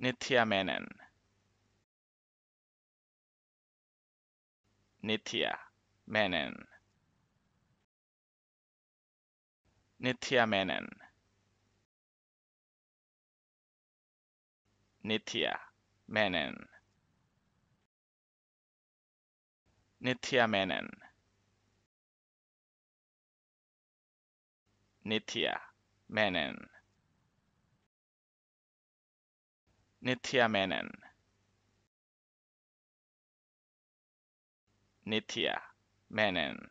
Nitya Menon. Nitya Menon. Nitya Menon. Nitya Menon. Nitya Menon. Nitya Menon. nitya-menen. Nitya-menen.